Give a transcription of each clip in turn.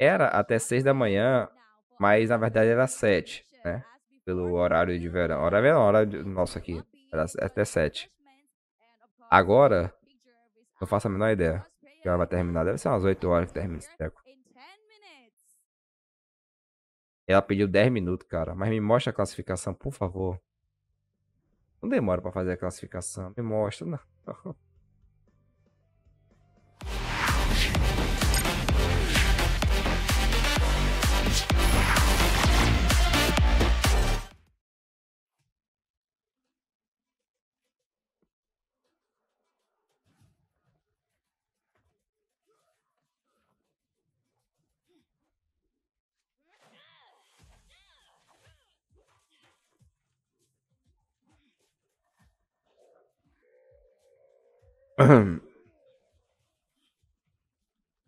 Era até 6 da manhã, mas na verdade era 7, né? Pelo horário de verão. Hora verão, hora de... nossa aqui. Era até 7. Agora, não faço a menor ideia. Que hora vai terminar? Deve ser umas 8 horas que termina esse treco. Ela pediu 10 minutos, cara. Mas me mostra a classificação, por favor. Não demora para fazer a classificação. Me mostra, não.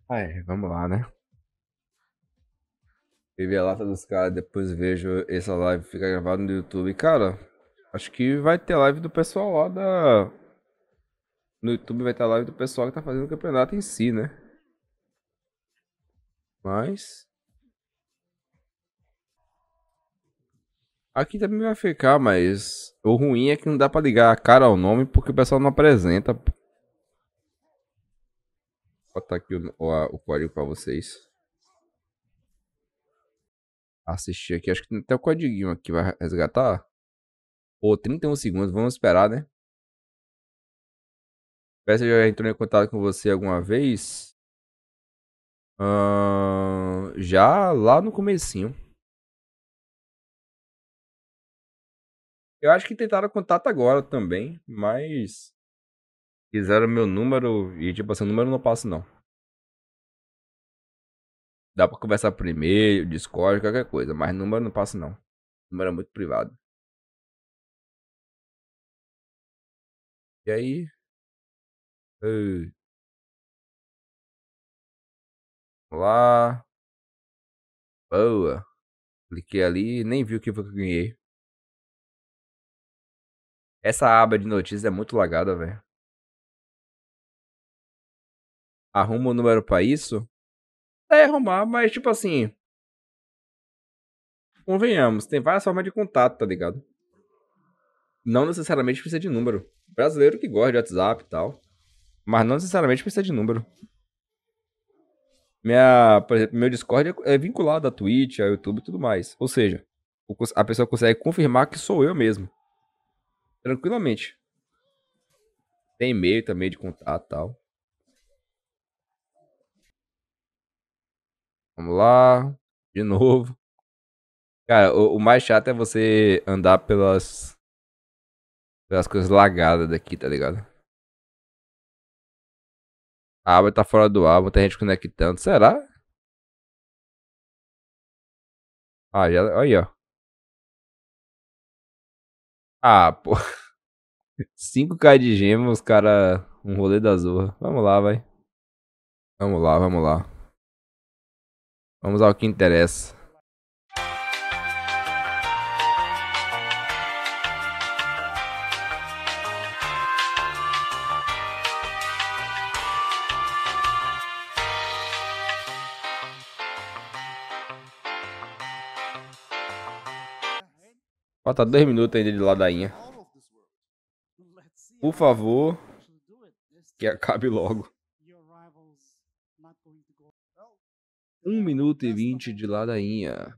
Ai, vamos lá, né? Teve a lata dos caras, depois vejo essa live, fica gravada no YouTube. Cara, acho que vai ter live do pessoal lá da. No YouTube vai ter live do pessoal que tá fazendo o campeonato em si, né? Mas. Aqui também vai ficar, mas o ruim é que não dá para ligar a cara ao nome porque o pessoal não apresenta botar aqui o, o, o código para vocês. Assistir aqui. Acho que tem até o código aqui vai resgatar. Pô, 31 segundos. Vamos esperar, né? Peça já entrou em contato com você alguma vez? Uh, já lá no comecinho. Eu acho que tentaram contato agora também, mas Quiseram meu número e, tipo, seu assim, número eu não passo, não. Dá pra conversar por e-mail, Discord, qualquer coisa, mas número eu não passo, não. Número é muito privado. E aí? Uh. Lá. Boa. Cliquei ali nem vi o que foi que eu ganhei. Essa aba de notícias é muito lagada, velho arruma um número para isso? É arrumar, mas tipo assim. Convenhamos, tem várias formas de contato, tá ligado? Não necessariamente precisa de número. Brasileiro que gosta de WhatsApp e tal. Mas não necessariamente precisa de número. Minha, por exemplo, meu Discord é, é vinculado à Twitch, ao YouTube e tudo mais. Ou seja, a pessoa consegue confirmar que sou eu mesmo. Tranquilamente. Tem e-mail também de contato e tal. Vamos lá. De novo. Cara, o, o mais chato é você andar pelas. pelas coisas lagadas daqui, tá ligado? A aba tá fora do ar, muita gente conectando. Será? Ah, já. Aí, ó. Ah, pô. 5k de gema, os cara. Um rolê da zorra. Vamos lá, vai. Vamos lá, vamos lá. Vamos ao que interessa. Falta dois minutos ainda de ladainha. Por favor, que acabe logo. 1 minuto e 20 de ladainha.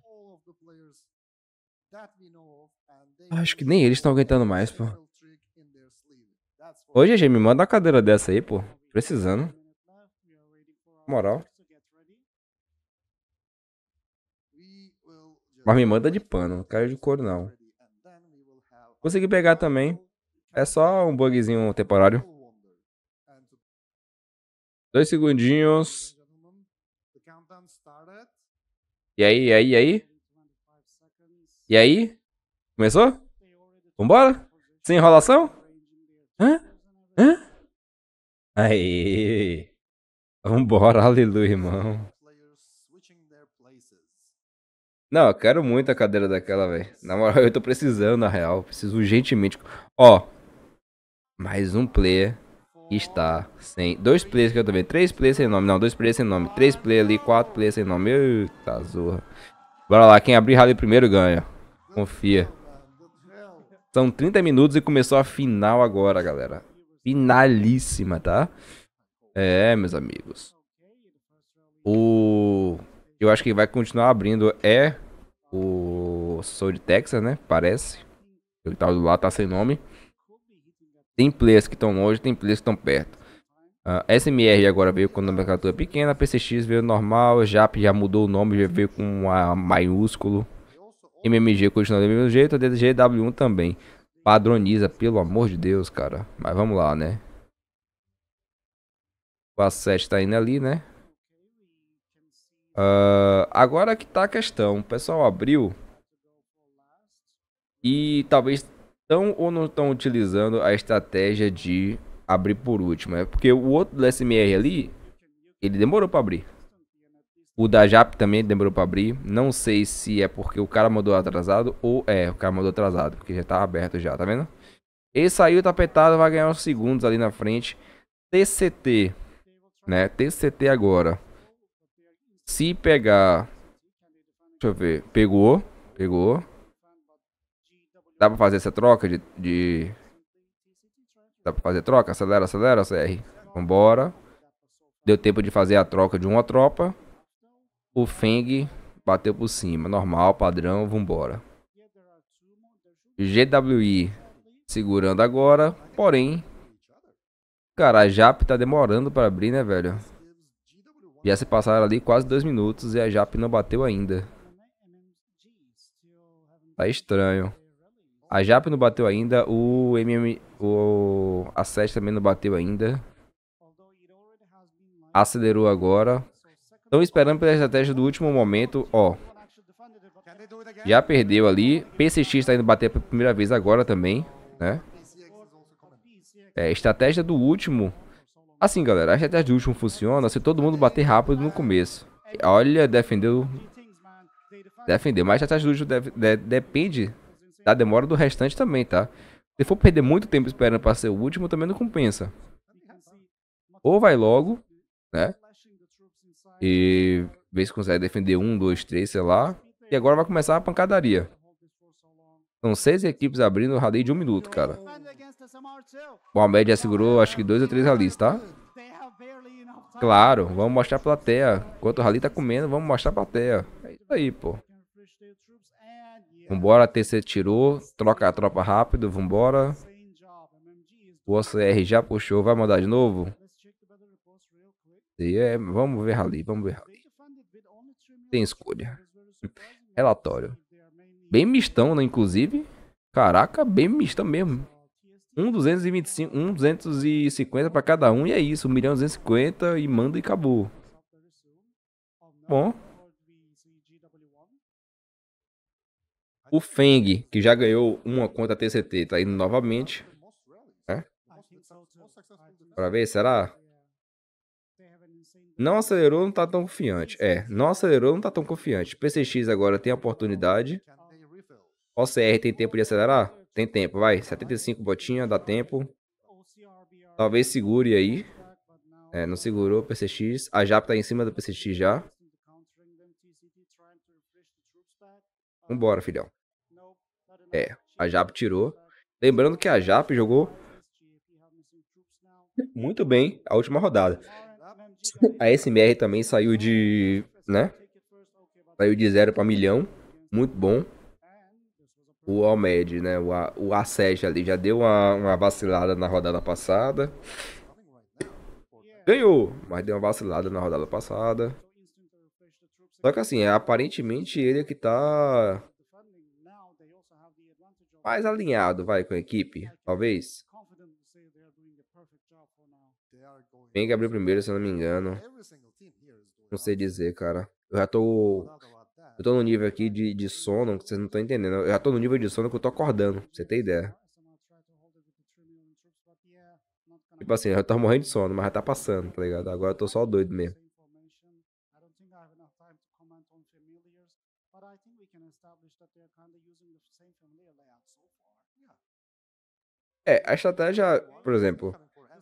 Acho que nem eles estão aguentando mais, pô. Ô, GG, me manda uma cadeira dessa aí, pô. Precisando. Moral. Mas me manda de pano, não quero de couro não. Consegui pegar também. É só um bugzinho temporário. Dois segundinhos. E aí, e aí, e aí? E aí? Começou? Vambora? Sem enrolação? Hã? Hã? Aí. Vambora, aleluia, irmão. Não, eu quero muito a cadeira daquela, velho. Na moral, eu tô precisando, na real. Preciso urgentemente. Ó. Mais um player está sem. Dois players que eu tô vendo. Três players sem nome. Não, dois players sem nome. Três players ali, quatro players sem nome. Eita zorra. Bora lá, quem abrir rally primeiro ganha. Confia. São 30 minutos e começou a final agora, galera. Finalíssima, tá? É, meus amigos. O. Eu acho que vai continuar abrindo é o Sou de Texas, né? Parece. Ele tá do lado, tá sem nome. Tem players que estão longe, tem players que estão perto. Uh, SMR agora veio com a nomenclatura pequena, PCX veio normal, JAP já mudou o nome, já veio com a maiúsculo. MMG continua do mesmo jeito, ddgw 1 também. Padroniza, pelo amor de Deus, cara. Mas vamos lá, né? O A7 tá indo ali, né? Uh, agora que tá a questão. O pessoal abriu. E talvez estão ou não estão utilizando a estratégia de abrir por último. É porque o outro do SMR ali, ele demorou para abrir. O da JAP também demorou para abrir. Não sei se é porque o cara mandou atrasado ou é, o cara mandou atrasado, porque já tá aberto já, tá vendo? Ele saiu tapetado, vai ganhar uns segundos ali na frente. TCT, né? TCT agora. Se pegar. Deixa eu ver. Pegou. Pegou. Dá pra fazer essa troca de. de... Dá pra fazer troca? Acelera, acelera, CR. Vambora. Deu tempo de fazer a troca de uma tropa. O Feng bateu por cima. Normal, padrão, vambora. GWI segurando agora, porém... Cara, a JAP tá demorando para abrir, né, velho? Já se passaram ali quase dois minutos e a JAP não bateu ainda. Tá estranho. A Jap não bateu ainda, o MM. O A7 também não bateu ainda. Acelerou agora. Estão esperando pela estratégia do último momento, ó. Já perdeu ali. PCX está indo bater pela primeira vez agora também, né? É, estratégia do último. Assim, galera, a estratégia do último funciona se todo mundo bater rápido no começo. Olha, defendeu. Defendeu, mas a estratégia do último de depende da demora do restante também, tá? Se for perder muito tempo esperando para ser o último, também não compensa. Ou vai logo, né? E vê se consegue defender um, dois, três, sei lá. E agora vai começar a pancadaria. São seis equipes abrindo o rally de um minuto, cara. O Ahmed já segurou acho que dois ou três rallies, tá? Claro, vamos mostrar a plateia. Enquanto o rally tá comendo, vamos mostrar a plateia. É isso aí, pô. Vambora, TC tirou, troca a tropa rápido, vambora. O OCR já puxou, vai mandar de novo? E é, vamos ver ali, vamos ver ali. Tem escolha. Relatório. Bem mistão, né, inclusive. Caraca, bem mistão mesmo. Um 225, um 250 para cada um e é isso. um milhão 250 e manda e acabou. Bom, O Feng, que já ganhou uma conta TCT, tá indo novamente. Né? Pra ver, será? Não acelerou, não tá tão confiante. É, não acelerou, não tá tão confiante. PCX agora tem a oportunidade. OCR tem tempo de acelerar? Tem tempo, vai. 75 botinha, dá tempo. Talvez segure aí. É, não segurou o PCX. A JAP tá em cima do PCX já. Vambora, filhão. É, a Jap tirou. Lembrando que a Jap jogou muito bem a última rodada. A SMR também saiu de, né? Saiu de zero para milhão, muito bom. O Almed, né? O, a, o A7 ali já deu uma, uma vacilada na rodada passada. Ganhou, mas deu uma vacilada na rodada passada. Só que assim, é, aparentemente ele é que tá mais alinhado, vai, com a equipe, talvez. Tem que abrir primeiro, se eu não me engano. Não sei dizer, cara. Eu já tô. Eu tô no nível aqui de, de sono que vocês não estão entendendo. Eu já tô no nível de sono que eu tô acordando, pra você ter ideia. Tipo assim, eu já tô morrendo de sono, mas já tá passando, tá ligado? Agora eu tô só doido mesmo. É, a estratégia, por exemplo,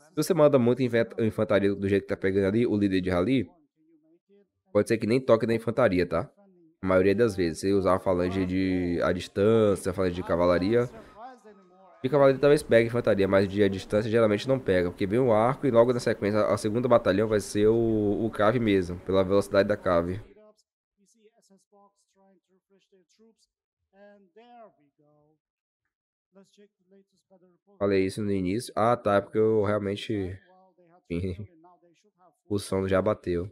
se você manda muito infantaria do jeito que tá pegando ali, o líder de rally, pode ser que nem toque na infantaria, tá? A maioria das vezes. Se usar a falange de a distância, a falange de cavalaria. De cavalaria talvez pegue infantaria, mas de a distância geralmente não pega. Porque vem o arco e logo na sequência a segunda batalhão vai ser o, o cave mesmo, pela velocidade da cave. Let's check Falei isso no início. Ah, tá, é porque eu realmente. o som já bateu.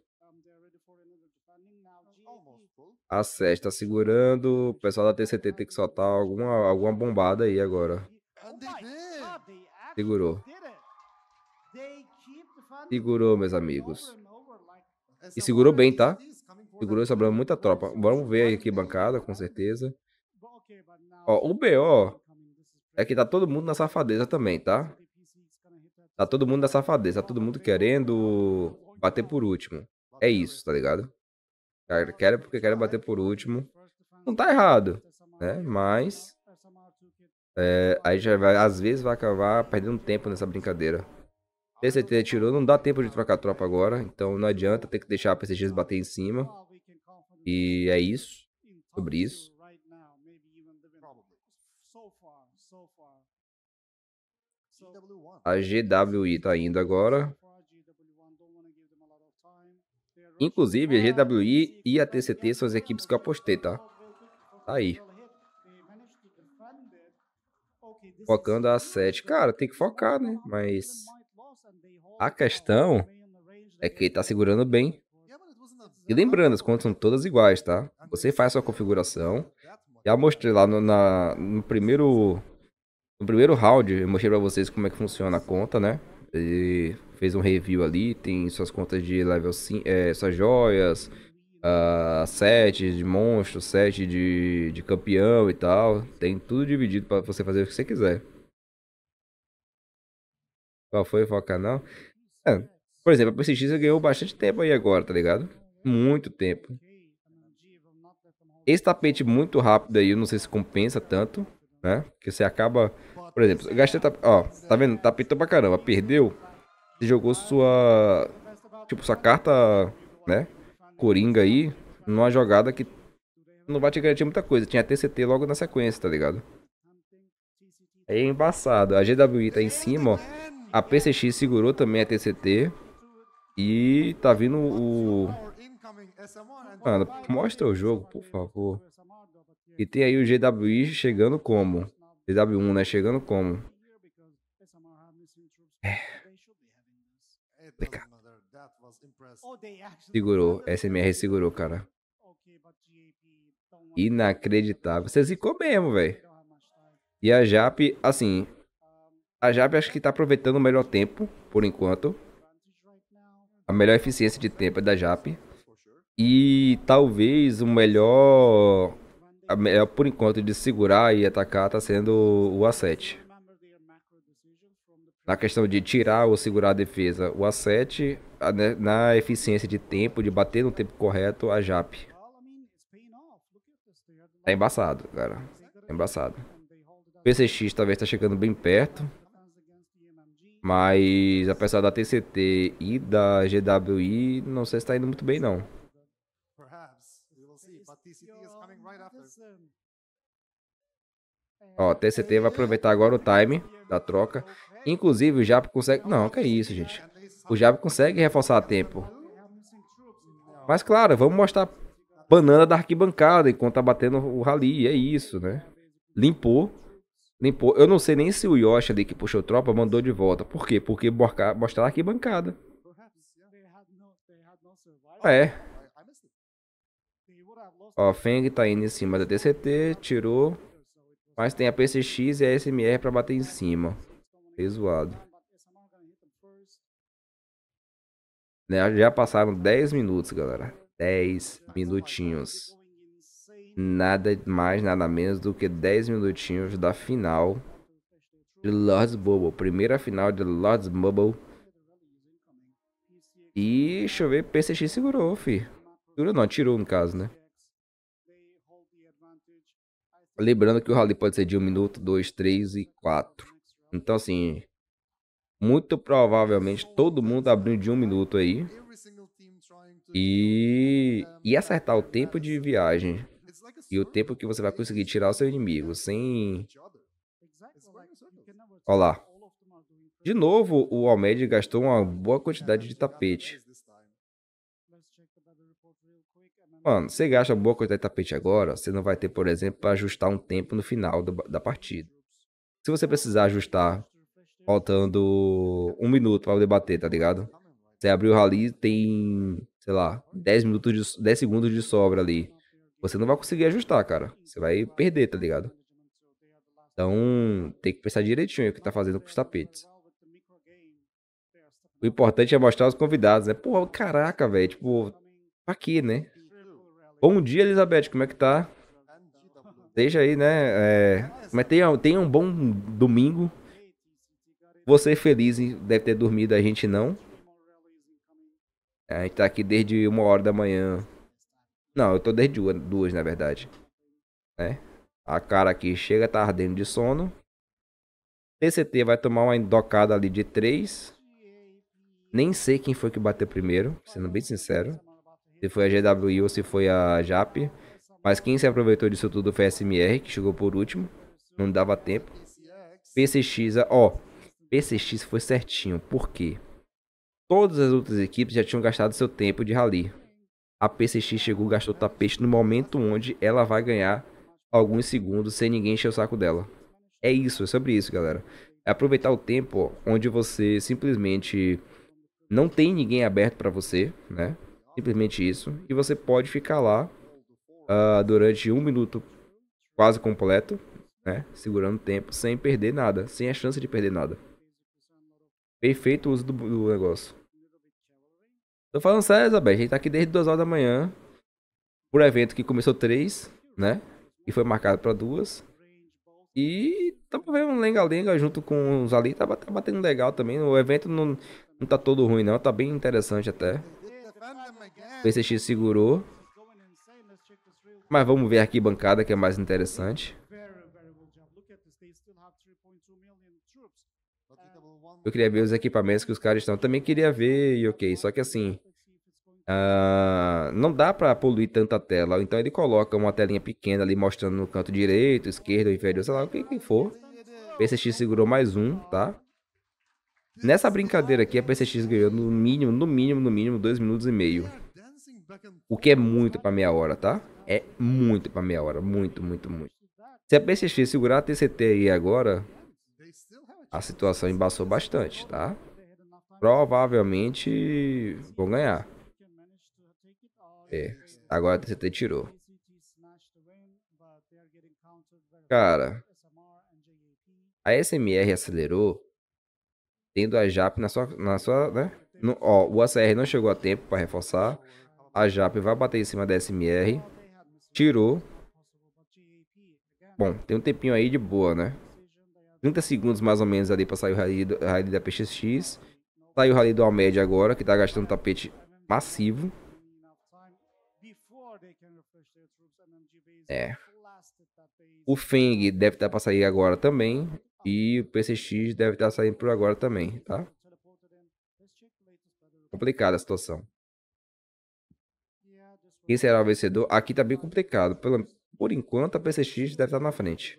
A Sérgio tá segurando. O pessoal da TCT tem que soltar alguma, alguma bombada aí agora. Segurou. Segurou, meus amigos. E é segurou bem, tá? Segurou sobrando muita tropa. Vamos ver aqui bancada, com certeza. Ó, o BO é que tá todo mundo na safadeza também, tá? Tá todo mundo na safadeza, tá todo mundo querendo bater por último. É isso, tá ligado? Quer porque quer bater por último. Não tá errado, né? Mas é, aí já vai, às vezes vai acabar perdendo tempo nessa brincadeira. PCT tirou, não dá tempo de trocar tropa agora, então não adianta ter que deixar a PCX bater em cima. E é isso, sobre isso. A GWI tá indo agora. Inclusive, a GWI e a TCT são as equipes que eu apostei, tá? Tá aí. Focando a 7. Cara, tem que focar, né? Mas a questão é que ele tá segurando bem. E lembrando, as contas são todas iguais, tá? Você faz sua configuração. Já mostrei lá no, na, no primeiro no primeiro round, eu mostrei pra vocês como é que funciona a conta, né? Ele fez um review ali, tem suas contas de level 5, é, suas joias, uh, set de monstro, set de, de campeão e tal. Tem tudo dividido pra você fazer o que você quiser. Qual foi o canal? É, por exemplo, a PCX ganhou bastante tempo aí agora, tá ligado? Muito tempo. Esse tapete muito rápido aí, eu não sei se compensa tanto né? Porque você acaba, por exemplo, gastei, ó, tá vendo? Tapetou pra caramba, perdeu, você jogou sua, tipo, sua carta, né? Coringa aí, numa jogada que não vai te garantir muita coisa. Tinha TCT logo na sequência, tá ligado? É embaçado. A GWI tá em cima, ó. A PCX segurou também a TCT. E tá vindo o... É Mano, mostra o jogo, por favor. E tem aí o GWI chegando como? GW1, né? Chegando como? É. Segurou. SMR segurou, cara. Inacreditável. Você zicou mesmo, velho. E a JAP, assim... A JAP acho que tá aproveitando o melhor tempo, por enquanto. A melhor eficiência de tempo é da JAP. E talvez o melhor a melhor por enquanto de segurar e atacar está sendo o A7. Na questão de tirar ou segurar a defesa, o A7, né, na eficiência de tempo, de bater no tempo correto, a JAP. Tá embaçado, cara. Tá embaçado. O PCX talvez está chegando bem perto. Mas apesar da TCT e da GWI, não sei se está indo muito bem não. Ó, TCT é, vai é. aproveitar agora o time da troca. Inclusive, o Jap consegue... Não, que é isso, gente. O Jap consegue reforçar a tempo. Mas, claro, vamos mostrar banana da arquibancada enquanto tá batendo o rally. É isso, né? Limpou. Limpou. Eu não sei nem se o Yoshi ali que puxou tropa mandou de volta. Por quê? Porque mostrar a arquibancada. É. Ó, Feng tá indo em cima da DCT, tirou. Mas tem a PCX e a SMR pra bater em cima. Fez zoado. Né, já passaram 10 minutos, galera. 10 minutinhos. Nada mais, nada menos do que 10 minutinhos da final de Lords Bubble. Primeira final de Lords Bubble. E deixa eu ver, PCX segurou, fi. Segurou não, tirou no caso, né? Lembrando que o rally pode ser de um minuto, dois, três e quatro. Então, assim, muito provavelmente todo mundo abriu de um minuto aí. E, e acertar o tempo de viagem e o tempo que você vai conseguir tirar o seu inimigo sem. Olha lá. De novo, o Almed gastou uma boa quantidade de tapete. Mano, você gasta boa quantidade de tapete agora, você não vai ter, por exemplo, para ajustar um tempo no final do, da partida. Se você precisar ajustar faltando um minuto para debater, tá ligado? Você abriu o rally, tem, sei lá, 10 minutos, de, 10 segundos de sobra ali. Você não vai conseguir ajustar, cara. Você vai perder, tá ligado? Então, tem que pensar direitinho o que tá fazendo com os tapetes. O importante é mostrar os convidados, né? Pô, caraca, velho, tipo, pra quê, né? Bom dia, Elizabeth, como é que tá? Seja aí, né? É... Mas tenha, tenha um bom domingo. Você feliz, deve ter dormido, a gente não. A gente tá aqui desde uma hora da manhã. Não, eu tô desde duas, duas na verdade. Né? A cara aqui chega, tá ardendo de sono. TCT vai tomar uma indocada ali de três. Nem sei quem foi que bateu primeiro, sendo bem sincero se foi a GWI ou se foi a JAP. Mas quem se aproveitou disso tudo foi a SMR, que chegou por último. Não dava tempo. PCX, ó. PCX foi certinho. Por quê? Todas as outras equipes já tinham gastado seu tempo de rally. A PCX chegou e gastou tapete no momento onde ela vai ganhar alguns segundos sem ninguém encher o saco dela. É isso, é sobre isso, galera. É aproveitar o tempo onde você simplesmente não tem ninguém aberto para você, né? Simplesmente isso. E você pode ficar lá uh, durante um minuto quase completo, né? Segurando tempo sem perder nada, sem a chance de perder nada. Perfeito uso do, do negócio. Tô falando sério, Isabel. A gente tá aqui desde 2 horas da manhã. Por evento que começou 3, né? E foi marcado para duas. E tamo vendo um lenga-lenga junto com os ali. Tá, tá batendo legal também. O evento não, não tá todo ruim, não. Tá bem interessante até. O PCX segurou. Mas vamos ver aqui bancada que é mais interessante. Eu queria ver os equipamentos que os caras estão. Também queria ver, ok. Só que assim. Uh, não dá para poluir tanta tela. Então ele coloca uma telinha pequena ali mostrando no canto direito, esquerdo, inferior, sei lá, o que, que for. PCX segurou mais um, tá? Nessa brincadeira aqui, a PCX ganhou no mínimo, no mínimo, no mínimo 2 minutos e meio. O que é muito para meia hora, tá? É muito para meia hora, muito, muito, muito. Se a PCX segurar a TCT aí agora, a situação embaçou bastante, tá? Provavelmente vão ganhar. É, agora a TCT tirou. Cara, a SMR acelerou tendo a JAP na sua. Na sua né? No, ó, o ACR não chegou a tempo para reforçar. A JAP vai bater em cima da SMR. Tirou. Bom, tem um tempinho aí de boa, né? 30 segundos mais ou menos ali para sair o rally, do, rally da PXX. Saiu o rally do Almed agora, que tá gastando tapete massivo. É. O Feng deve estar para sair agora também. E o PCX deve estar tá saindo por agora também, tá? Complicada a situação. Quem será o vencedor? Aqui tá bem complicado. Pelo, por enquanto, a PCX deve estar tá na frente.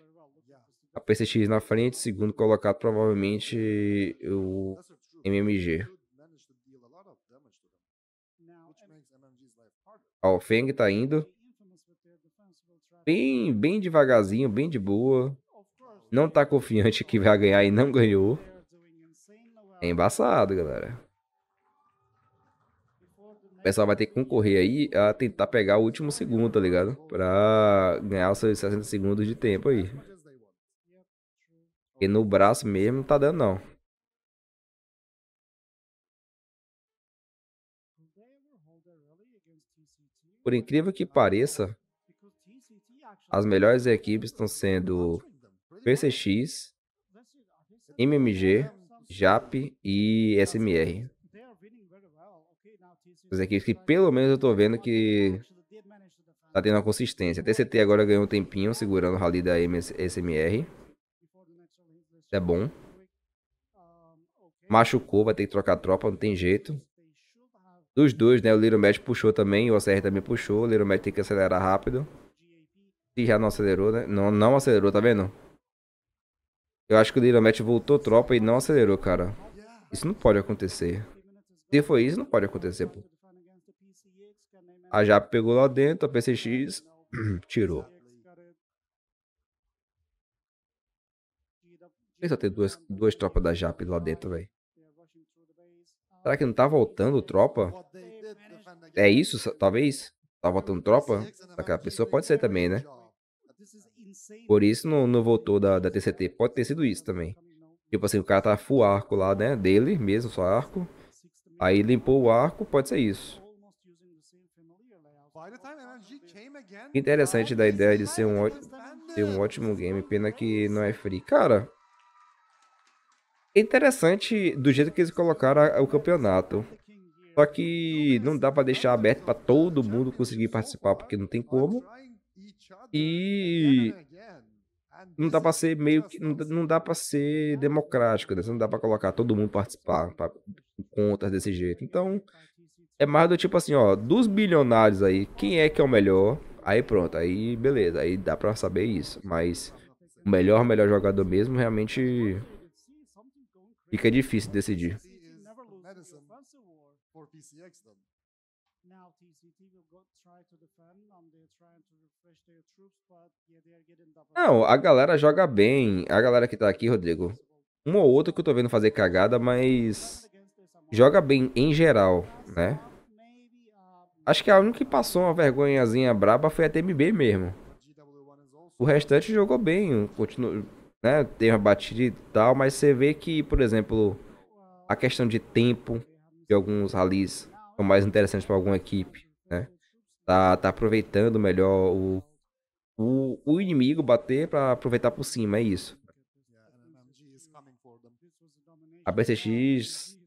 A PCX na frente, segundo colocado, provavelmente o MMG. Ó, o Feng tá indo. Bem, bem devagarzinho, bem de boa não tá confiante que vai ganhar e não ganhou. É embaçado, galera. O pessoal vai ter que concorrer aí a tentar pegar o último segundo, tá ligado? Pra ganhar os seus 60 segundos de tempo aí. Porque no braço mesmo não tá dando não. Por incrível que pareça, as melhores equipes estão sendo PCX, MMG, JAP e SMR. As equipes que pelo menos eu tô vendo que tá tendo uma consistência. A TCT agora ganhou um tempinho segurando o rally da SMR. É bom. Machucou, vai ter que trocar tropa, não tem jeito. Dos dois, né? O Little Match puxou também, o OCR também puxou. O Little Match tem que acelerar rápido. E já não acelerou, né? Não, não acelerou, tá vendo? Eu acho que o Liromet voltou tropa e não acelerou, cara. Isso não pode acontecer. Se foi isso, não pode acontecer, pô. A Jap pegou lá dentro, a PCX tirou. Por só ter duas, duas tropas da Jap lá dentro, velho? Será que não tá voltando tropa? É isso, talvez? Tá voltando tropa? Aquela pessoa pode ser também, né? Por isso não, não voltou da, da TCT. Pode ter sido isso também. Tipo assim, o cara tá full arco lá, né? Dele mesmo, só arco. Aí limpou o arco, pode ser isso. Interessante da ideia de ser um, ser um ótimo game. Pena que não é free. Cara, é interessante do jeito que eles colocaram o campeonato. Só que não dá para deixar aberto para todo mundo conseguir participar, porque não tem como. Né? E é não dá para ser meio que não dá né? para então, ser democrático, né? não dá para colocar todo mundo participar pra, contas desse jeito. Então é mais do tipo assim, ó, dos bilionários aí, quem é que é o melhor? Aí pronto, aí beleza, aí dá para saber isso, mas o melhor, melhor jogador mesmo, realmente fica difícil decidir. Né? Now TCT will go, try to defend trying to não, a galera joga bem. A galera que tá aqui, Rodrigo. Um ou outro que eu tô vendo fazer cagada, mas joga bem em geral, né? Acho que a única que passou uma vergonhazinha braba foi a TMB mesmo. O restante jogou bem, continua, né? Tem uma batida e tal, mas você vê que, por exemplo, a questão de tempo de alguns ralis são mais interessantes para alguma equipe, né? Tá, tá aproveitando melhor o, o, o inimigo bater para aproveitar por cima, é isso. A BCX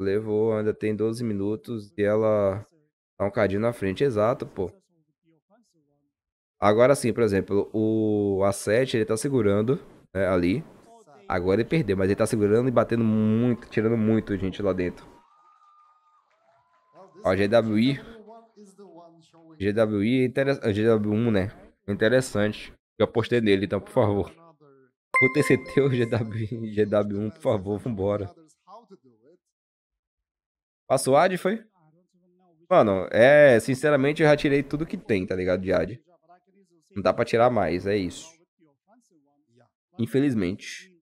levou, ainda tem 12 minutos e ela tá um cadinho na frente, exato, pô. Agora sim, por exemplo, o A7 ele tá segurando né, ali. Agora ele perdeu, mas ele tá segurando e batendo muito, tirando muito gente lá dentro. Ó, a GWI GWI, a GW1, né? Interessante. Eu postei nele, então, por favor. O TCT ou GW, GW1, por favor, vambora. Passou AD, foi? Mano, é. Sinceramente, eu já tirei tudo que tem, tá ligado? De AD. Não dá pra tirar mais, é isso. Infelizmente.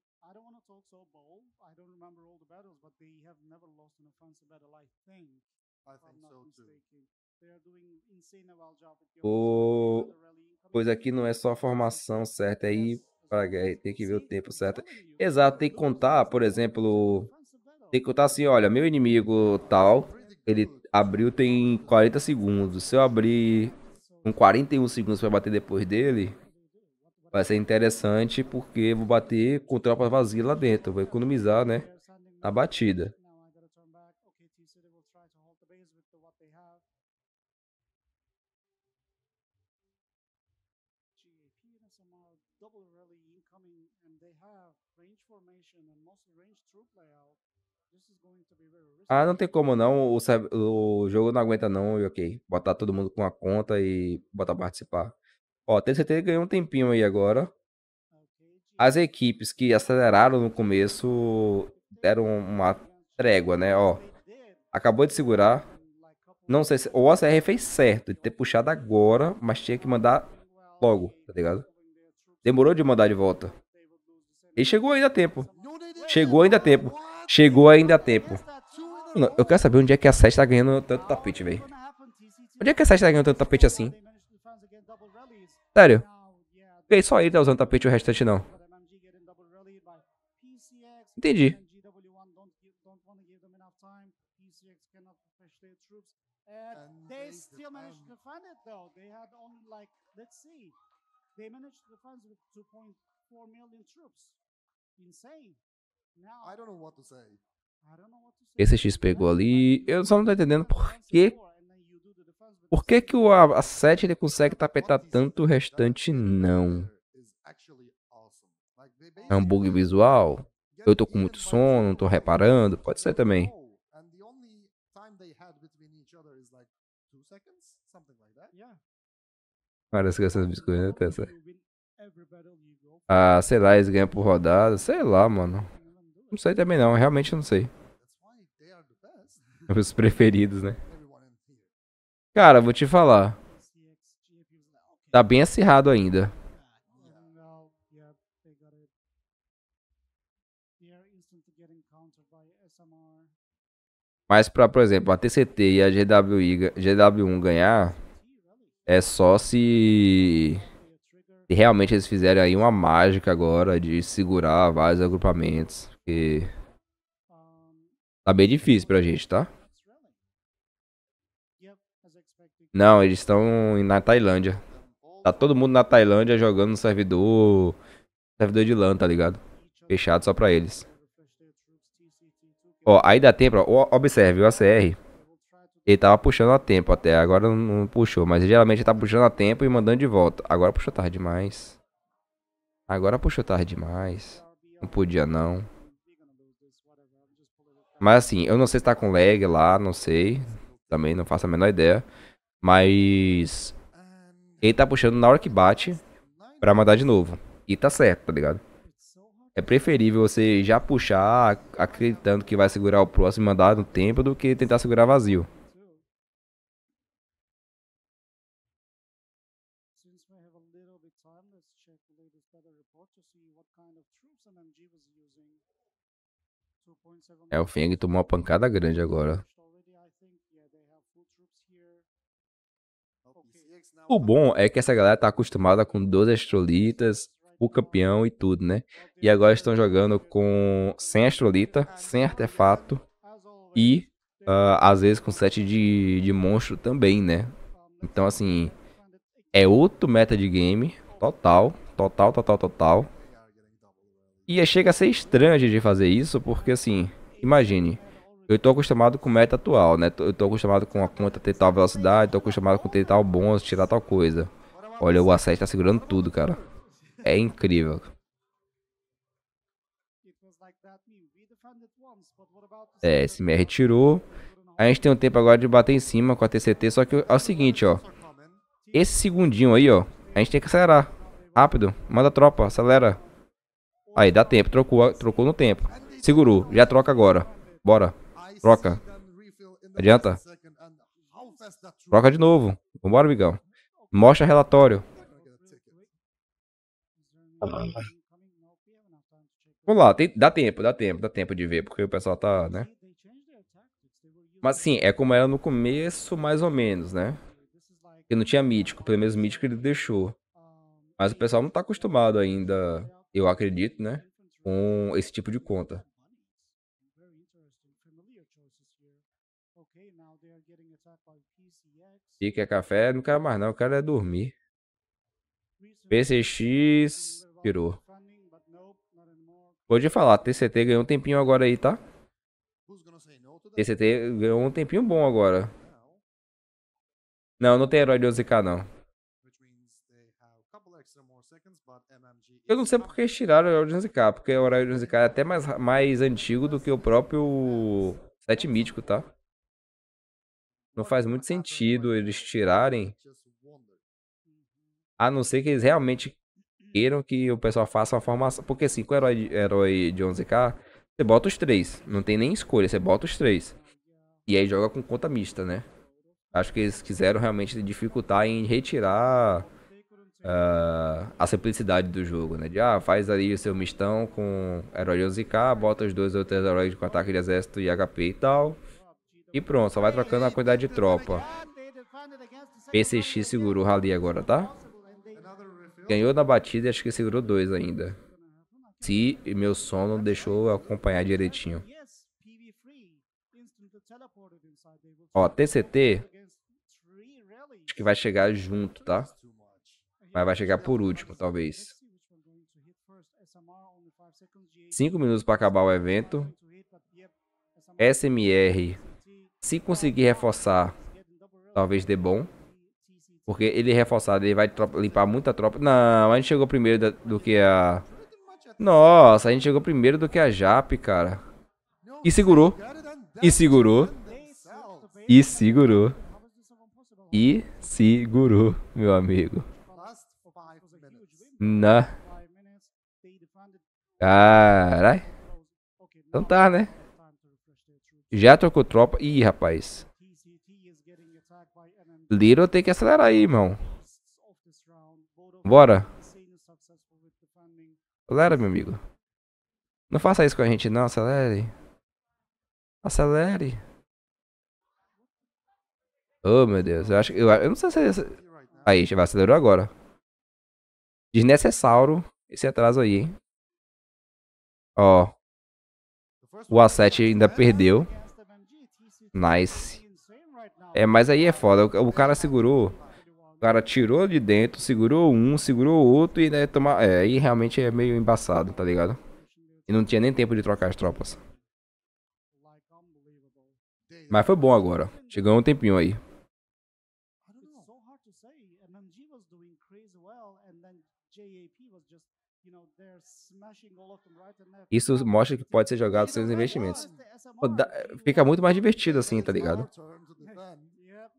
Pois aqui não é só a formação certa aí é para guerra, tem que ver o tempo certo. Exato, tem que contar, por exemplo, tem que contar assim, olha, meu inimigo tal, ele abriu tem 40 segundos. Se eu abrir com 41 segundos para bater depois dele, vai ser interessante porque vou bater com tropas vazias lá dentro, vou economizar, né, a batida. Ah, não tem como não. O, o jogo não aguenta não, e ok. Botar todo mundo com a conta e botar participar. Ó, TCT ganhou um tempinho aí agora. As equipes que aceleraram no começo deram uma trégua, né? Ó, acabou de segurar. Não sei se. Ou a CR fez certo de ter puxado agora, mas tinha que mandar logo, tá ligado? Demorou de mandar de volta. E chegou ainda a tempo. Chegou ainda a tempo. Chegou ainda a tempo. Mano, eu quero saber onde é que a Sete tá ganhando tanto tapete, velho. Onde é que a Sete tá ganhando tanto tapete assim? Sério. Porque só ele tá usando tapete, o restante não. Entendi. Insane. Now, I don't know what to say. Esse X né? pegou ali. Eu só não tô entendendo por que. Por que, que o A7 ele consegue tapetar tanto o restante, não? É um bug visual? Eu tô com muito sono, não tô reparando? Pode ser também. Parece que essas biscoitas até essa. Ah, sei lá, eles ganham por rodada. Sei lá, mano. Não sei também não, realmente não sei. Os preferidos, né? Cara, vou te falar. Tá bem acirrado ainda. Mas para, por exemplo, a TCT e a GWI, GW1 ganhar, é só se, se realmente eles fizerem aí uma mágica agora de segurar vários agrupamentos. Porque tá bem hum, difícil pra então, gente, tá? Não, eles estão na Tailândia. Tá todo mundo na Tailândia jogando no servidor. Servidor de LAN, tá ligado? Fechado só pra eles. Ó, aí dá tempo, ó. Observe, o ACR. Ele tava puxando a tempo até. Agora não puxou. Mas geralmente ele tá puxando a tempo e mandando de volta. Agora puxou tarde demais. Agora puxou tarde demais. Não podia não. Mas assim, eu não sei se tá com lag lá, não sei. Também não faço a menor ideia. Mas. Ele tá puxando na hora que bate pra mandar de novo. E tá certo, tá ligado? É preferível você já puxar acreditando que vai segurar o próximo e mandar no tempo do que tentar segurar vazio. É, o Feng tomou uma pancada grande agora. O bom é que essa galera tá acostumada com 12 astrolitas, o campeão e tudo, né? E agora estão jogando com sem astrolita, sem artefato e uh, às vezes com set de, de monstro também, né? Então, assim, é outro meta de game total, total, total, total. E chega a ser estranho de fazer isso, porque assim, imagine, eu tô acostumado com meta atual, né? Eu tô acostumado com a conta ter tal velocidade, tô acostumado com ter tal bônus, tirar tal coisa. Olha, o acesso está segurando tudo, cara. É incrível. É, esse MR tirou. A gente tem um tempo agora de bater em cima com a TCT, só que é o seguinte, ó. Esse segundinho aí, ó, a gente tem que acelerar. Rápido, manda tropa, acelera. Aí, dá tempo, trocou, trocou no tempo. Segurou. Já troca agora. Bora. Troca. Adianta. Troca de novo. Vambora, amigão. Mostra relatório. Vamos lá, tem, dá tempo, dá tempo, dá tempo de ver, porque o pessoal tá, né? Mas sim, é como era no começo, mais ou menos, né? Porque não tinha mítico, pelo menos mítico ele deixou. Mas o pessoal não tá acostumado ainda, eu acredito, né? Com esse tipo de conta. Se quer café, não quero mais não, eu quero é dormir. PCX então, tirou. Pode falar, TCT ganhou um tempinho agora aí, tá? TCT ganhou um tempinho bom agora. Não, não tem herói de 11k não. Eu não sei porque que tiraram o herói de 11k, porque o herói de 11k é até mais, mais antigo do que o próprio 7 mítico, tá? Não faz muito sentido eles tirarem. A não ser que eles realmente queiram que o pessoal faça uma formação. Porque assim, com o herói, herói de 11k, você bota os três. Não tem nem escolha, você bota os três. E aí joga com conta mista, né? Acho que eles quiseram realmente dificultar em retirar uh, a simplicidade do jogo, né? De, ah, faz ali o seu mistão com herói 11k, bota os dois ou três heróis com ataque de exército e HP e tal. E pronto, só vai trocando a quantidade de tropa. PCX segurou o rally agora, tá? Ganhou na batida e acho que segurou dois ainda. Se meu sono deixou acompanhar direitinho. Ó, TCT. Acho que vai chegar junto, tá? Mas vai chegar por último, talvez. 5 minutos para acabar o evento. SMR se conseguir reforçar, talvez dê bom. Porque ele reforçado, ele vai limpar muita tropa. Não, a gente chegou primeiro do que a... Nossa, a gente chegou primeiro do que a Jap, cara. E segurou. E segurou. E segurou. E segurou, meu amigo. Na. Carai. Então tá, né? Já trocou tropa. Ih, rapaz. Little tem que acelerar aí, irmão. Bora. Acelera, meu amigo. Não faça isso com a gente, não. Acelere. Acelere. Oh, meu Deus. Eu, acho, eu, eu não sei se... Aí, já acelerou agora. Desnecessário esse atraso aí, hein? Ó. O A7 ainda perdeu. Nice. É, mas aí é foda. O, o cara segurou. O cara tirou de dentro, segurou um, segurou outro e né, tomar. É, aí realmente é meio embaçado, tá ligado? E não tinha nem tempo de trocar as tropas. Mas foi bom agora. Chegou um tempinho aí. Isso mostra que pode ser jogado sem investimentos. Eh, fica muito mais divertido assim, tá ligado?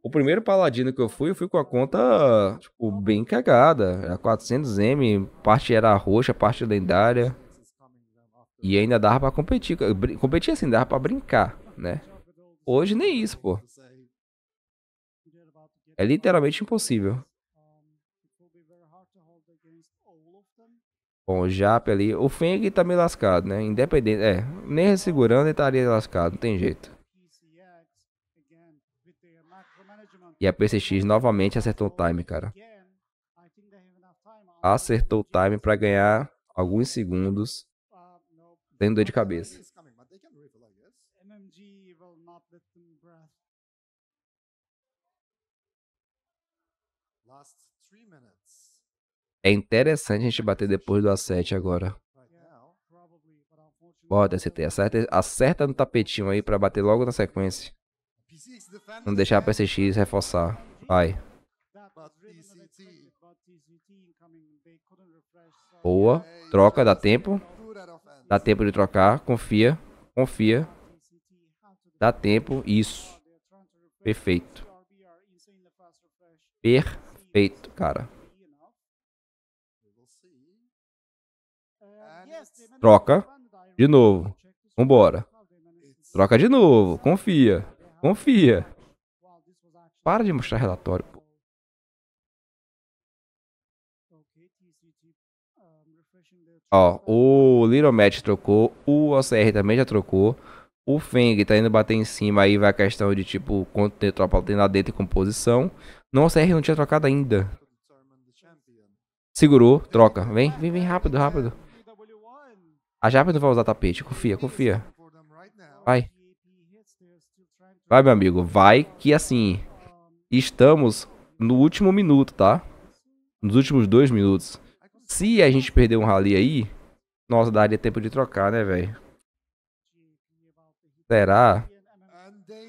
O primeiro Paladino que eu fui, eu fui com a conta, tipo, bem cagada. Era 400M, parte era roxa, parte lendária. E ainda dava pra competir. Competir assim, dava pra brincar, né? Hoje nem isso, pô. É literalmente impossível. Bom, o Jap ali. O Feng tá meio lascado, né? Independente. É, nem ressegurando ele estaria lascado, não tem jeito. E a PCX novamente acertou o time, cara. Acertou o time para ganhar alguns segundos. Tendo dor de cabeça. É interessante a gente bater depois do A7 agora. Bota, CT. Acerta, acerta no tapetinho aí pra bater logo na sequência. Não deixar a PCX reforçar. Vai. Boa. Troca, dá tempo. Dá tempo de trocar. Confia. Confia. Dá tempo. Isso. Perfeito. Perfeito, cara. Troca. De novo. Vambora. Troca de novo. Confia. Confia. Para de mostrar relatório, pô. Ó, o Little Match trocou, o OCR também já trocou. O Feng tá indo bater em cima, aí vai a questão de tipo quanto tem tropa tem lá dentro e composição. Não, OCR não tinha trocado ainda. Segurou, troca. Vem, vem, vem rápido, rápido. A Japa não vai usar tapete. Confia, confia. Vai. Vai, meu amigo. Vai que, assim, estamos no último minuto, tá? Nos últimos dois minutos. Se a gente perder um rally aí, nossa, daria tempo de trocar, né, velho? Será?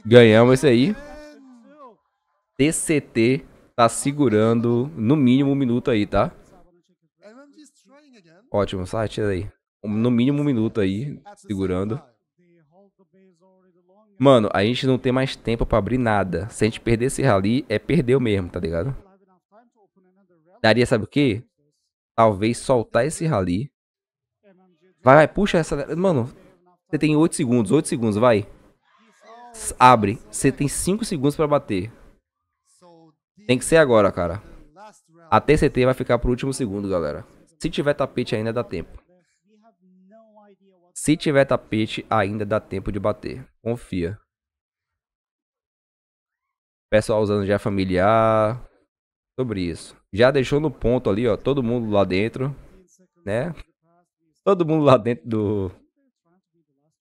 Ganhamos esse aí. TCT tá segurando no mínimo um minuto aí, tá? Ótimo, sai, tira aí no mínimo um minuto aí, segurando. Mano, a gente não tem mais tempo para abrir nada. Se a gente perder esse rally, é perdeu mesmo, tá ligado? Daria, sabe o que? Talvez soltar esse rally. Vai, vai, puxa essa... Mano, você tem 8 segundos, 8 segundos, vai. Abre. Você tem 5 segundos para bater. Tem que ser agora, cara. A TCT vai ficar pro último segundo, galera. Se tiver tapete ainda, dá tempo. Se tiver tapete, ainda dá tempo de bater. Confia. Pessoal usando já familiar. Sobre isso. Já deixou no ponto ali, ó. Todo mundo lá dentro. Né? Todo mundo lá dentro do,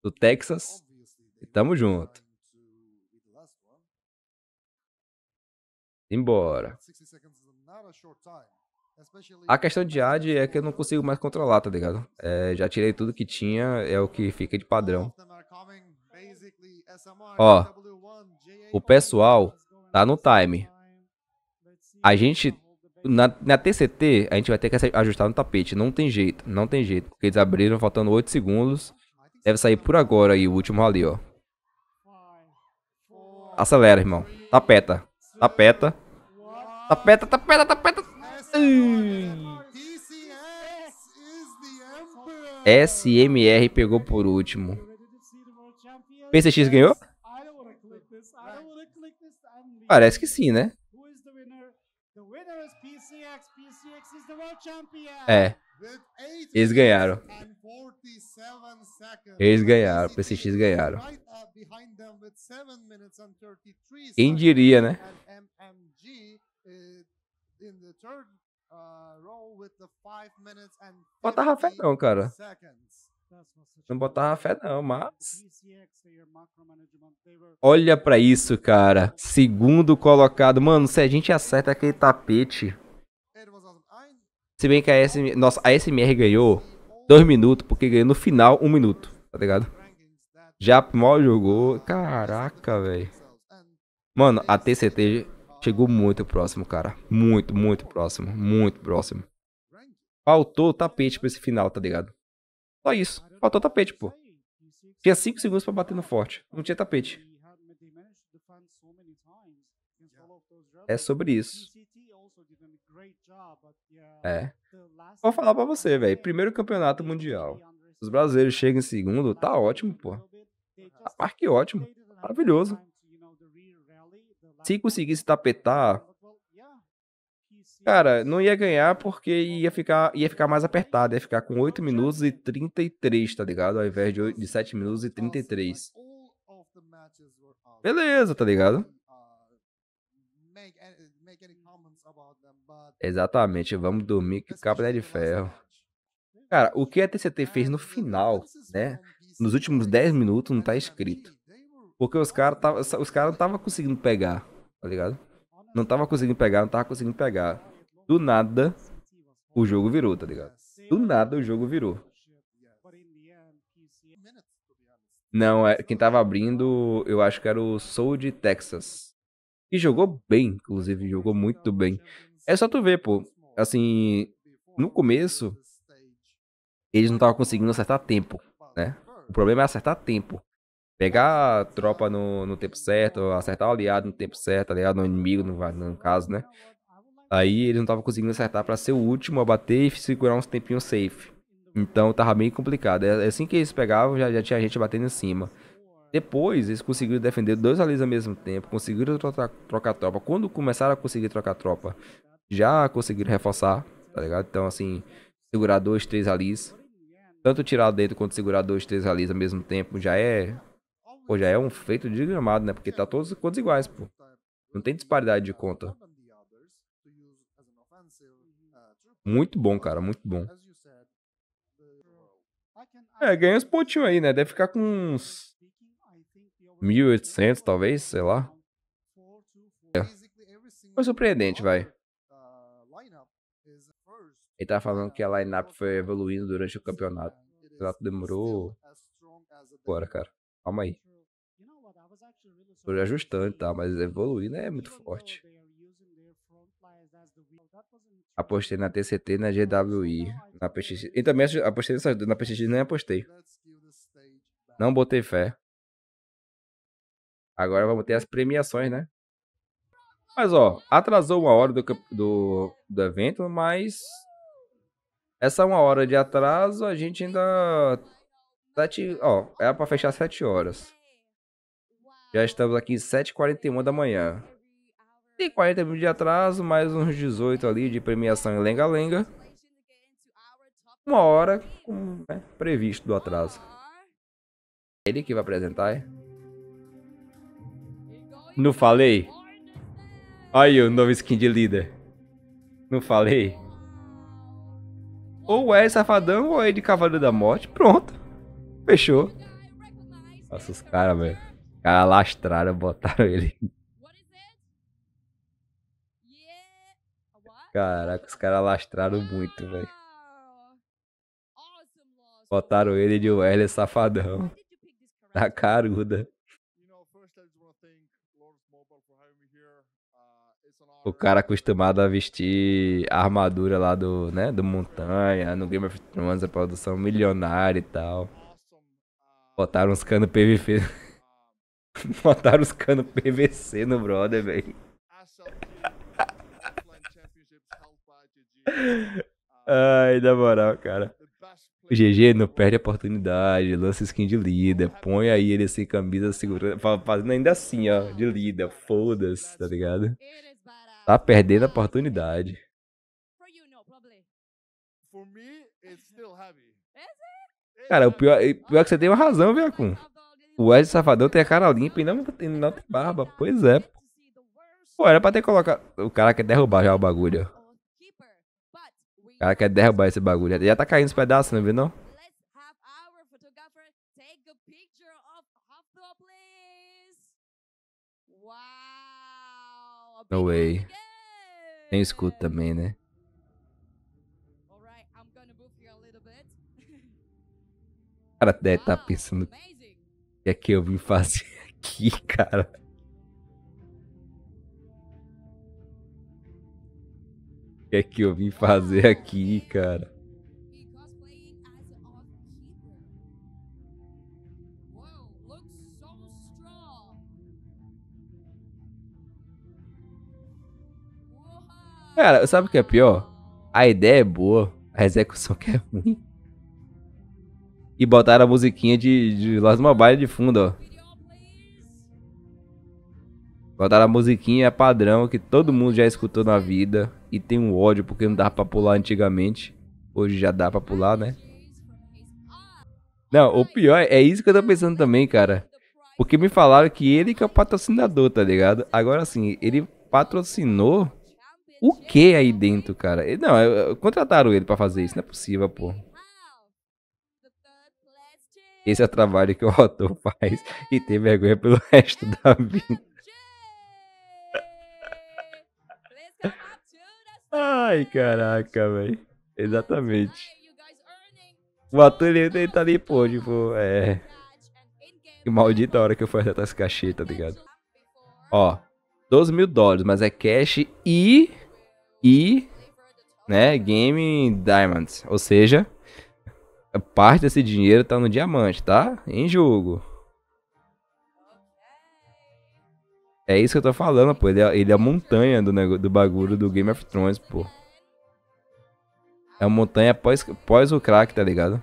do Texas. E tamo junto. Embora. 60 a questão de AD é que eu não consigo mais controlar, tá ligado? É, já tirei tudo que tinha, é o que fica de padrão. Ó, o pessoal tá no time. A gente, na, na TCT, a gente vai ter que ajustar no tapete. Não tem jeito, não tem jeito. Porque eles abriram faltando 8 segundos. Deve sair por agora aí o último ali, ó. Acelera, irmão. Tapeta. Tapeta. Tapeta, tapeta, tapeta. SMR pegou por último. PCX ganhou? Parece que sim, né? É. Eles ganharam. Eles ganharam. PCX ganharam. Quem diria, né? Uh, botava fé não, cara. Não botava fé não, mas... Olha para isso, cara. Segundo colocado. Mano, se a gente acerta aquele tapete... Se bem que a SMR... Nossa, a SMR ganhou dois minutos, porque ganhou no final um minuto, tá ligado? Já mal jogou. Caraca, velho. Mano, a TCT Chegou muito próximo, cara. Muito, muito próximo. Muito próximo. Faltou tapete pra esse final, tá ligado? Só isso. Faltou tapete, pô. Tinha 5 segundos pra bater no forte. Não tinha tapete. É sobre isso. É. Vou falar pra você, velho. Primeiro campeonato mundial. Os brasileiros chegam em segundo, tá ótimo, pô. Tá que ótimo. Maravilhoso se conseguisse tapetar, cara, não ia ganhar porque ia ficar, ia ficar mais apertado, ia ficar com 8 minutos e 33, tá ligado? Ao invés de, 8, de 7 minutos e 33. Beleza, tá ligado? Exatamente, vamos dormir que cabo é de ferro. Cara, o que a TCT fez no final, né? Nos últimos 10 minutos não tá escrito. Porque os caras caras não tava conseguindo pegar tá ligado? Não tava conseguindo pegar, não tava conseguindo pegar. Do nada, o jogo virou, tá ligado? Do nada o jogo virou. Não, é, quem tava abrindo, eu acho que era o Soul de Texas. que jogou bem, inclusive, jogou muito bem. É só tu ver, pô. Assim, no começo, eles não estavam conseguindo acertar tempo, né? O problema é acertar tempo pegar a tropa no, no tempo certo, acertar o aliado no tempo certo, aliado no inimigo, no, no caso, né? Aí ele não tava conseguindo acertar para ser o último a bater e segurar uns tempinhos safe. Então tava bem complicado. É, é assim que eles pegavam, já, já tinha gente batendo em cima. Depois eles conseguiram defender dois aliados ao mesmo tempo, conseguiram trocar, trocar tropa. Quando começaram a conseguir trocar tropa, já conseguiram reforçar, tá ligado? Então assim, segurar dois, três aliados. Tanto tirar dentro quanto segurar dois, três aliados ao mesmo tempo já é Pô, já é um feito de gramado, né? Porque tá todos contas iguais, pô. Não tem disparidade de conta. Muito bom, cara, muito bom. É, ganha uns pontinhos aí, né? Deve ficar com uns 1.800, talvez, sei lá. É. Foi surpreendente, vai. Ele tá falando que a lineup foi evoluindo durante o campeonato. O campeonato demorou. Bora, cara. Calma aí. Tô ajustando e tal, mas evoluir né, é muito forte. Apostei na TCT, na GWI, na PXX. E também apostei nessa Na PXX nem apostei. Não botei fé. Agora vamos ter as premiações, né? Mas ó, atrasou uma hora do, do, do evento, mas essa uma hora de atraso a gente ainda. Tá te, ó, era é pra fechar sete horas. Já estamos aqui 7h41 da manhã. Tem 40 minutos de atraso, mais uns 18 ali de premiação em lenga-lenga. Uma hora, com né, previsto do atraso. Ele que vai apresentar. Não falei? Aí o novo skin de líder. Não falei? Ou é safadão ou é de cavaleiro da morte. Pronto. Fechou. Nossa, os caras, velho. Calastraram, botaram ele. Caraca, os caras lastraram muito, velho. Botaram ele de Wesley safadão. Tá caruda. Uh, o cara acostumado a vestir armadura lá do, né, do Montanha, no Game of Thrones, a produção milionária e tal. Uh, botaram uns canos PVC Mataram os canos PVC no brother, velho. Ai, na moral, cara. O GG não perde a oportunidade, lança skin de líder, põe aí ele sem camisa, segurando, fazendo ainda assim, ó, de líder, foda-se, tá ligado? Tá perdendo a oportunidade. Cara, o pior, pior é que você tem uma razão, Viacum. O Wesley Safadão tem a cara limpa e não, não tem barba. Pois é. Pô, era pra ter colocado. O cara quer derrubar já o bagulho. O cara quer derrubar esse bagulho. Já tá caindo os pedaços, não viu não? No way. Tem escudo né? também, né? Cara, deve tá pensando é que eu vim fazer aqui, cara? O que é que eu vim fazer aqui, cara? Cara, sabe o que é pior? A ideia é boa, a execução que é ruim. E botaram a musiquinha de, de Lost Mobile de fundo, ó. Botaram a musiquinha padrão que todo mundo já escutou na vida. E tem um ódio porque não dava pra pular antigamente. Hoje já dá pra pular, né? Não, o pior é isso que eu tô pensando também, cara. Porque me falaram que ele que é o patrocinador, tá ligado? Agora assim, ele patrocinou o que aí dentro, cara? Não, contrataram ele para fazer isso, não é possível, pô. Esse é o trabalho que o autor faz e tem vergonha pelo resto da vida. Ai, caraca, velho. Exatamente. O ator, ele, ele tá ali, pô, tipo, é... Que maldita hora que eu fui acertar esse cachê, tá ligado? Ó, 12 mil dólares, mas é cash e... E... Né, Game Diamonds. Ou seja, parte desse dinheiro tá no diamante, tá? Em jogo. É isso que eu tô falando, pô. Ele é, ele é a montanha do, do bagulho do Game of Thrones, pô. É uma montanha após, pós o crack, tá ligado?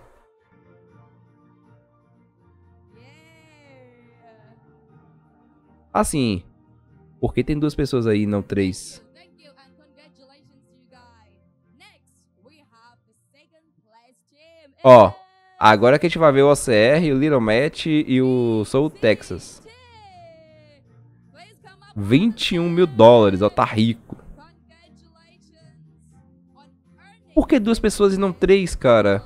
Assim, porque tem duas pessoas aí, não três? Ó, agora que a gente vai ver o OCR, o Little Match e o Soul Texas. 21 mil dólares, ó, tá rico. Por que duas pessoas e não três, cara?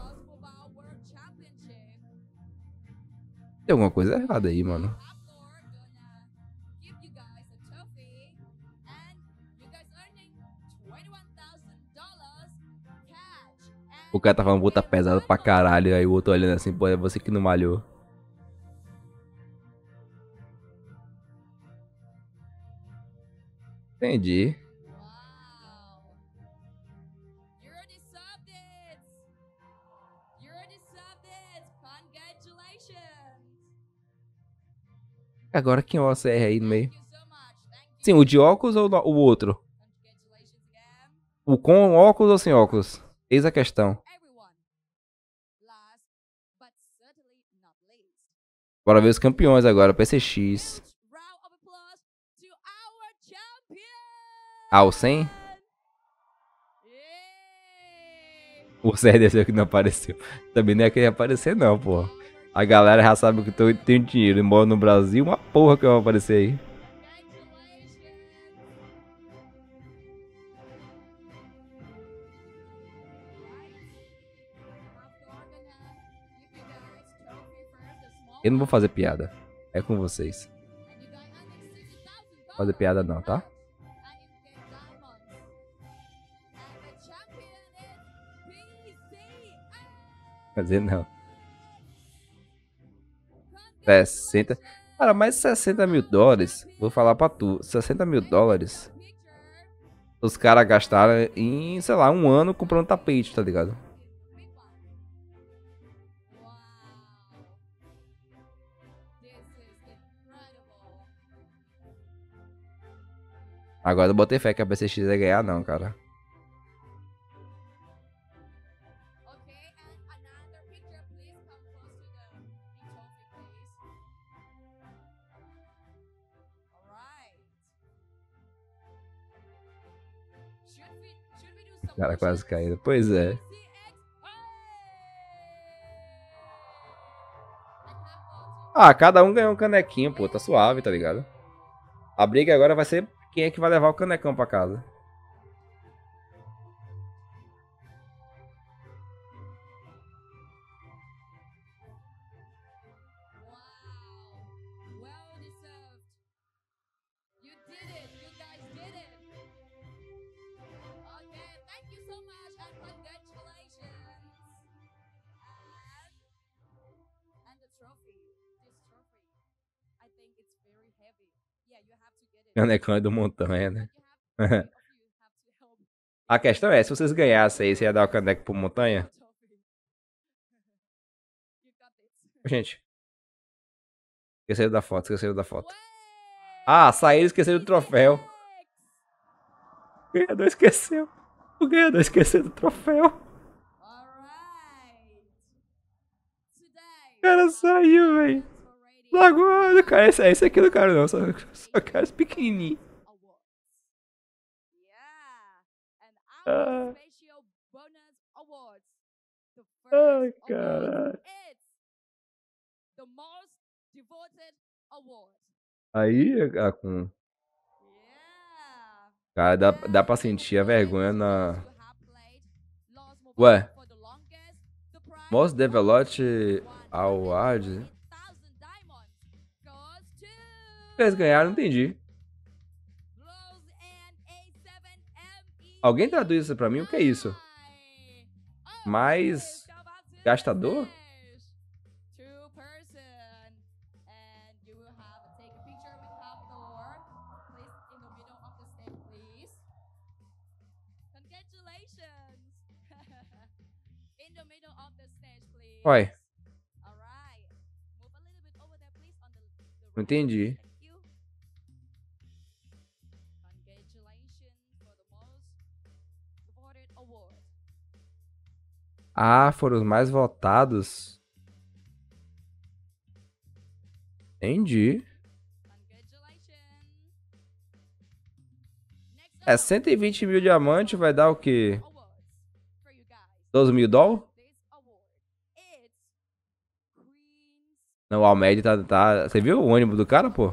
Tem alguma coisa errada aí, mano. O cara tá falando, vou tá pesado pra caralho. Aí o outro olhando assim, pô, é você que não malhou. Entendi. Agora quem é o OCR aí no meio? Sim, o de óculos ou o outro? O com óculos ou sem óculos? Eis a questão. Bora ver os campeões agora, PCX. Ao ah, o 100? O CRDC é que não apareceu. Também não é querer aparecer não, pô. A galera já sabe que eu tenho dinheiro. Eu moro no Brasil, uma porra que eu vou aparecer aí. Eu não vou fazer piada. É com vocês. Fazer piada não, tá? Fazer não. 60. Cara, mais 60 mil dólares. Vou falar pra tu. 60 mil dólares. Os caras gastaram em, sei lá, um ano comprando tapete, tá ligado? Agora eu botei fé que a bcx ia ganhar, não, cara. cara quase caindo. Pois é. Ah, cada um ganhou um canequinho, pô. Tá suave, tá ligado? A briga agora vai ser quem é que vai levar o canecão para casa. Canecão é do Montanha, né? É A questão é, se vocês ganhassem aí, você ia dar o caneco pro Montanha? Gente. Esqueceram da foto, esqueceram da foto. Ah, saíram esqueceram do troféu. O ganhador esqueceu. O ganhador esqueceu do troféu. O cara saiu, velho. Lagoa, cara, esse, esse aqui é cara não, só, só quero pequenininho. Ah. Ai, caralho. Aí, ah, com... Cara, dá, dá pra sentir a vergonha na... Ué, Most Developed Award eles ganharam, entendi. Alguém traduz isso pra mim? O que é isso? Mais gastador? oi Não entendi. Ah, foram os mais votados. Entendi. É, 120 mil diamante vai dar o quê? 12 mil dólar? Não, o Almed tá, tá... Você viu o ônibus do cara, pô?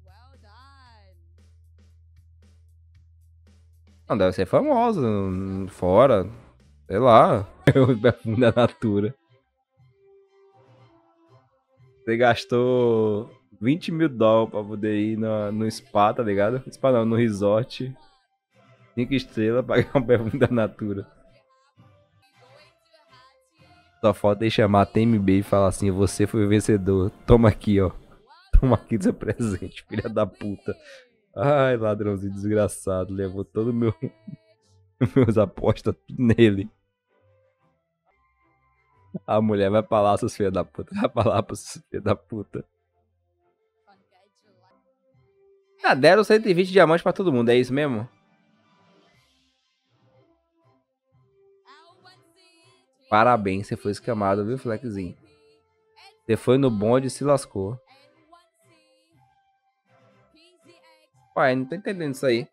Não, deve ser famosa fora, sei lá, da Natura. Você gastou 20 mil dólares pra poder ir no, no spa, tá ligado? Spa não, no resort. 5 estrelas, ganhar um perfume da Natura. Só falta ele chamar a TMB e falar assim: você foi o vencedor. Toma aqui, ó. Toma aqui seu presente, filha da puta. Ai, ladrãozinho desgraçado, levou todo meu meus apostas tudo nele. A mulher vai pra lá, seus filhos da puta. Vai pra lá, seus filhos da puta. Ah, deram 120 diamantes pra todo mundo, é isso mesmo? Parabéns, você foi escamado, viu, Flexinho? Você foi no bonde e se lascou. Pai, não tô entendendo isso aí.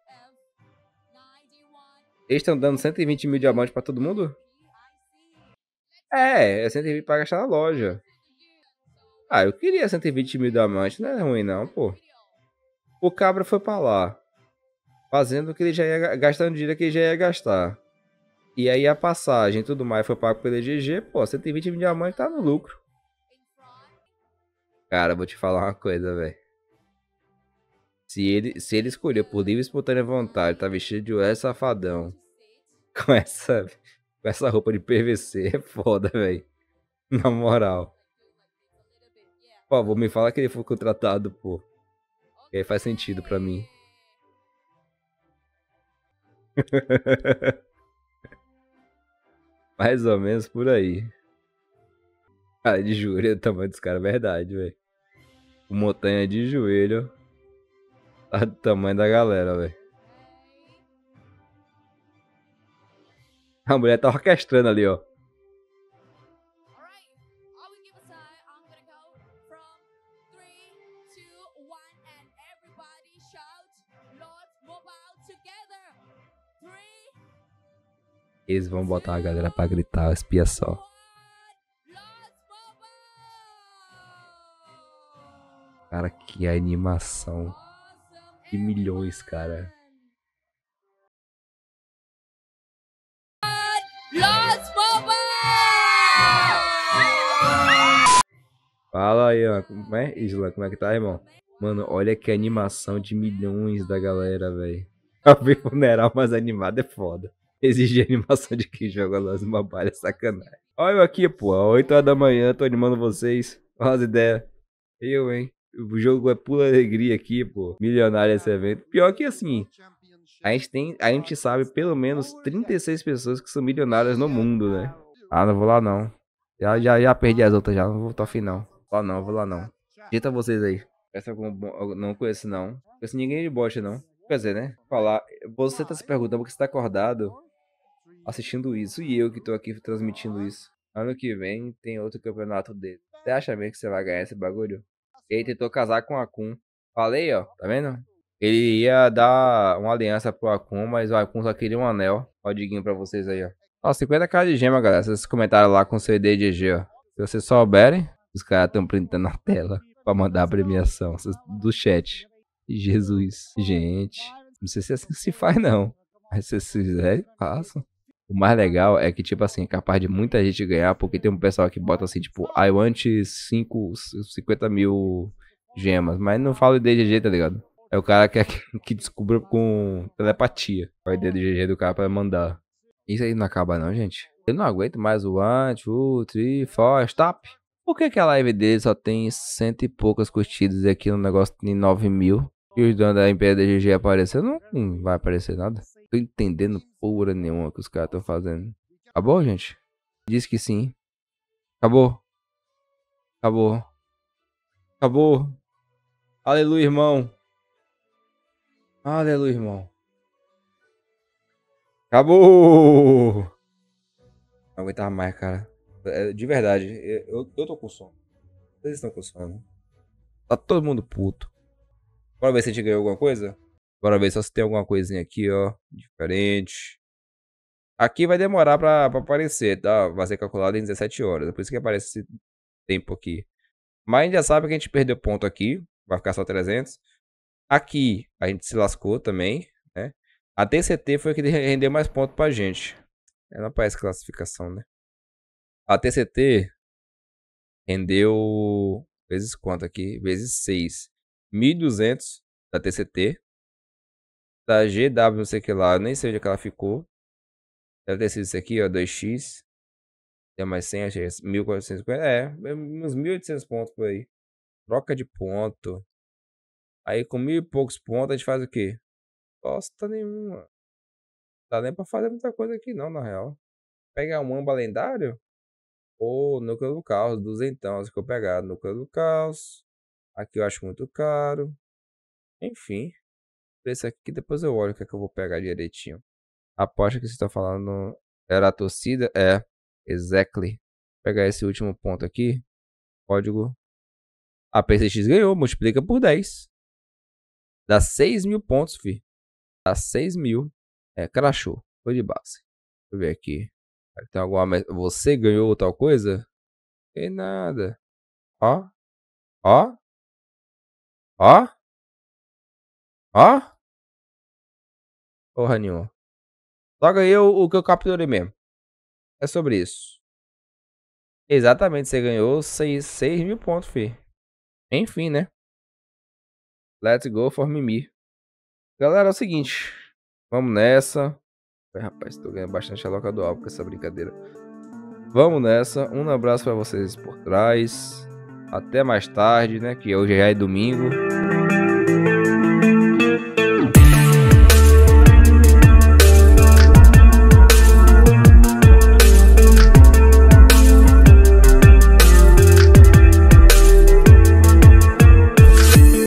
Eles estão dando 120 mil diamantes pra todo mundo? É, é 120 pra gastar na loja. Ah, eu queria 120 mil diamantes, não é ruim não, pô. O cabra foi pra lá. Fazendo o que ele já ia... Gastando dinheiro que ele já ia gastar. E aí a passagem e tudo mais foi pago pelo GG, pô, 120 mil diamantes tá no lucro. Cara, vou te falar uma coisa, velho. Se ele, se ele escolher por livre e espontânea vontade, tá vestido de ué Safadão com essa, com essa roupa de PVC, é foda, velho. Na moral. Por favor, me fala que ele foi contratado, pô. E aí faz sentido pra mim. Mais ou menos por aí. Cara ah, de joelho é o tamanho dos caras, é verdade, velho. Montanha de joelho. Tá do tamanho da galera, velho. A mulher tá orquestrando ali, ó. Eles vão botar a galera pra gritar, espia só. Cara, que animação de milhões, cara. Los aí, Fala, Como é, Isla? Como é que tá, irmão? Mano, olha que animação de milhões da galera, velho. ver funeral mais animado é foda. Exige animação de quem joga Los é sacanagem. Olha eu aqui, pô. 8 horas da manhã, tô animando vocês. Faz ideia. ideias. Eu, hein? O jogo é pura alegria aqui, pô. Milionário esse evento. Pior que assim, a gente tem, a gente sabe pelo menos 36 pessoas que são milionárias no mundo, né? Ah, não vou lá não. Já, já, já perdi as outras já, não vou até o final. Lá não, vou lá não. Dita vocês aí. Essa eu não conheço não. Conheço ninguém de bosta não. Quer dizer, né? Falar, você tá se perguntando porque você tá acordado assistindo isso e eu que tô aqui transmitindo isso. Ano que vem tem outro campeonato dele. Você acha mesmo que você vai ganhar esse bagulho? Ele tentou casar com o Akun. Falei, ó, tá vendo? Ele ia dar uma aliança pro Akun, mas o Akun só queria um anel. Ó, diguinho pra vocês aí, ó. Ó, 50k de gema, galera. Vocês comentaram lá com CD e GG, ó. Se vocês souberem, os caras estão printando a tela pra mandar a premiação do chat. Jesus, gente. Não sei se é assim que se faz, não. Mas se vocês fizerem, façam. O mais legal é que, tipo assim, é capaz de muita gente ganhar, porque tem um pessoal que bota assim, tipo, I want 5, 50 mil gemas. Mas não falo de GG, tá ligado? É o cara que, é que descobriu com telepatia. A ideia do GG do cara pra mandar. Isso aí não acaba não, gente. Eu não aguento mais o 1, 2, 3, 4, stop. Por que, que a live dele só tem cento e poucas curtidas e aqui no é negócio tem 9 mil? E os donos da MPDGG aparecendo? GG Não, não vai aparecer nada. Tô entendendo porra nenhuma que os caras estão fazendo. Acabou, gente? Diz que sim. Acabou. Acabou. Acabou. Aleluia, irmão. Aleluia, irmão. Acabou! Não aguentava mais, cara. É, de verdade, eu, eu tô com sono. Vocês estão com sono. Né? Tá todo mundo puto. Bora ver se a gente ganhou alguma coisa? Bora ver só se tem alguma coisinha aqui, ó. Diferente. Aqui vai demorar pra, pra aparecer, tá? Vai ser calculado em 17 horas. É por isso que aparece esse tempo aqui. Mas a gente já sabe que a gente perdeu ponto aqui. Vai ficar só 300. Aqui a gente se lascou também, né? A TCT foi a que rendeu mais ponto pra gente. Ela é, não aparece classificação, né? A TCT rendeu vezes quanto aqui? Vezes 6. 1.200 da TCT da GW, não sei o que lá. Eu nem sei onde é que ela ficou. Deve ter sido isso aqui, ó, 2x. Tem mais 100, achei 1450. É, uns 1800 pontos por aí. Troca de ponto. Aí com mil e poucos pontos a gente faz o quê? Bosta nenhuma. Não dá nem pra fazer muita coisa aqui não, na real. Pegar um âmbar lendário? Ou núcleo do caos, duzentão. Se eu pegar núcleo do caos. Aqui eu acho muito caro. Enfim esse aqui, depois eu olho o que é que eu vou pegar direitinho. Aposto que você está falando era a torcida? É, exactly. Vou pegar esse último ponto aqui. Código. A PCX ganhou, multiplica por 10. Dá 6 mil pontos, fi. Dá 6 mil. É, crashou. Foi de base. Deixa eu ver aqui. Tem alguma... Você ganhou tal coisa? e nada. Ó. Ó. Ó. Ó. Porra nenhuma. Só ganhei o, o que eu capturei mesmo. É sobre isso. Exatamente, você ganhou 6, 6 mil pontos, fi. Enfim, né? Let's go for Mimi. Galera, é o seguinte. Vamos nessa. Ai, rapaz, tô ganhando bastante álbum com essa brincadeira. Vamos nessa. Um abraço para vocês por trás. Até mais tarde, né? Que hoje já é domingo.